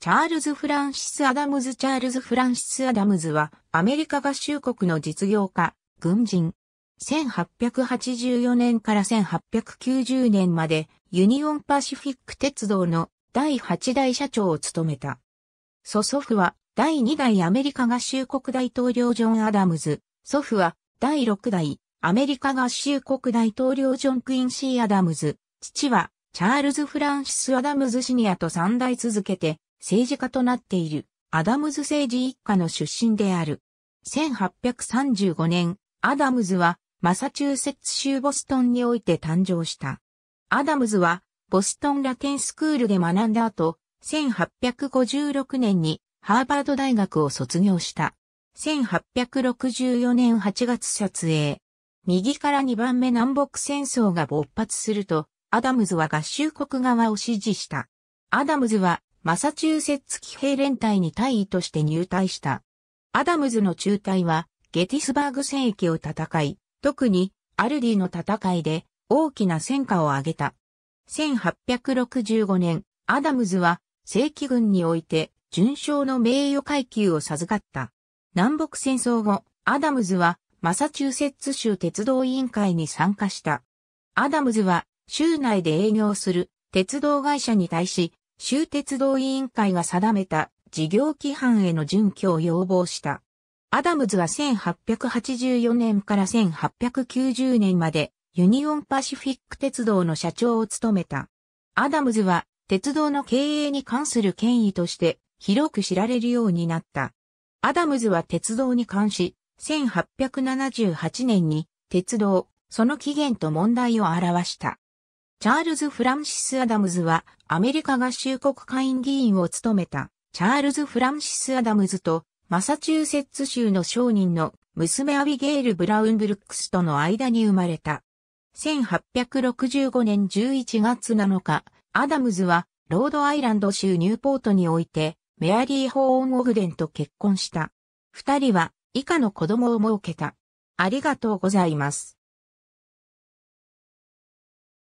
チャールズ・フランシス・アダムズ・チャールズ・フランシス・アダムズは、アメリカ合衆国の実業家、軍人。1884年から1890年まで、ユニオンパシフィック鉄道の第8代社長を務めた。祖祖父は、第2代アメリカ合衆国大統領ジョン・アダムズ。祖父は、第6代アメリカ合衆国大統領ジョン・クインシー・アダムズ。父は、チャールズ・フランシス・アダムズ・シニアと3代続けて、政治家となっているアダムズ政治一家の出身である。1835年、アダムズはマサチューセッツ州ボストンにおいて誕生した。アダムズはボストンラテンスクールで学んだ後、1856年にハーバード大学を卒業した。1864年8月撮影。右から2番目南北戦争が勃発すると、アダムズは合衆国側を支持した。アダムズはマサチューセッツ騎兵連隊に大尉として入隊した。アダムズの中隊は、ゲティスバーグ戦役を戦い、特に、アルディの戦いで、大きな戦果を挙げた。1865年、アダムズは、正規軍において、準将の名誉階級を授かった。南北戦争後、アダムズは、マサチューセッツ州鉄道委員会に参加した。アダムズは、州内で営業する鉄道会社に対し、州鉄道委員会が定めた事業規範への準拠を要望した。アダムズは1884年から1890年までユニオンパシフィック鉄道の社長を務めた。アダムズは鉄道の経営に関する権威として広く知られるようになった。アダムズは鉄道に関し、1878年に鉄道、その起源と問題を表した。チャールズ・フランシス・アダムズは、アメリカ合衆国会議員を務めた、チャールズ・フランシス・アダムズと、マサチューセッツ州の商人の娘アビゲール・ブラウン・ブルックスとの間に生まれた。1865年11月7日、アダムズは、ロードアイランド州ニューポートにおいて、メアリー・ホーン・オフデンと結婚した。二人は、以下の子供を設けた。ありがとうございます。